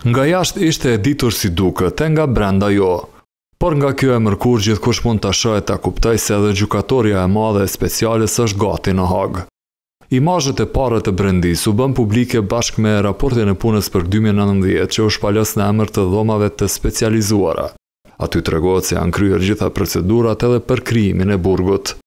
Nga jashtë ishte editur si duke, te nga brenda jo. Por nga kjo e mërkur, gjithë kush mund të shëjë të kuptaj se edhe gjukatorja e madhe e specialis është gati në hagë. Imajët e pare të brendis u bën publike bashk me raportin e punës për 2019 që u shpalës në emër të dhomave të specializuara. Aty të regojët se janë kryer gjitha procedurat edhe për kryimin e burgut.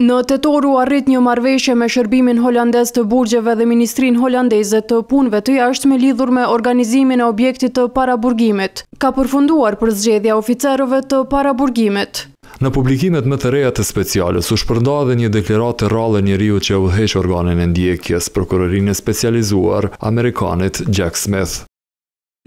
Në tëtoru arrit një marveshje me shërbimin holandes të burgjeve dhe ministrin holandese të punve të jashtë me lidhur me organizimin e objektit të paraburgimit. Ka përfunduar për zgjedhja oficerove të paraburgimit. Në publikimet më të reja të specialës, u shpërnda dhe një deklerat të rallë riu që u organin e ndjekjes prokurorin e specializuar Amerikanit Jack Smith.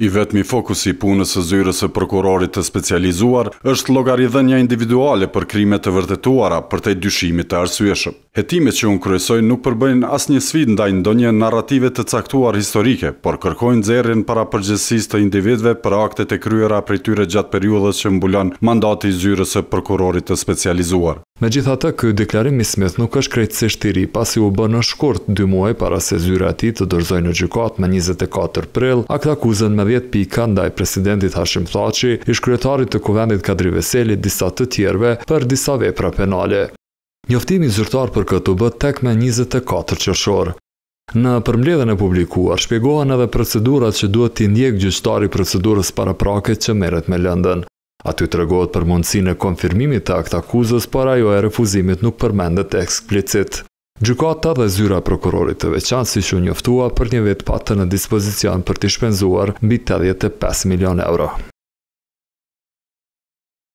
I vetëmi fokus i punës së zyrës e prokurorit të specializuar është logarithënja individuale për krimet të vërtetuara për të dyshimit të arsueshëm. Hetimet që unë kryesoj nuk përbëjnë as një svid ndaj ndonje narrative të caktuar historike, por kërkojnë zërin para përgjësis të individve për aktet e kryera për tyre gjatë periudhës që mbulon mandati i zyrës e prokurorit të specializuar. Me gjitha të kë deklarim i Smith nuk është krejtë se shtiri pasi u bë në shkurt 2 muaj para se zyra ati të dorzoj në gjykat me 24 prill, këta kuzën me 10 pika ndaj presidentit Hashim Thaci, ish kryetarit të kuvendit Kadri Veseli, disa të tjerve për disa vepra penale. Njoftimi zyrtar për u bë tek me 24 qëshorë. Në përmledhen e publikuar, shpjegohen edhe procedurat që duhet t'i ndjek gjyqtari procedurës para prake që meret me lëndën. Aty të regohet për mundësin e konfirmimit të akt akuzës, para ajo e refuzimit nuk përmendet eksplicit. Gjukata dhe zyra prokurorit të veçanë si që për një vetë patë në dispozicion për të shpenzuar mbi 85 milion euro.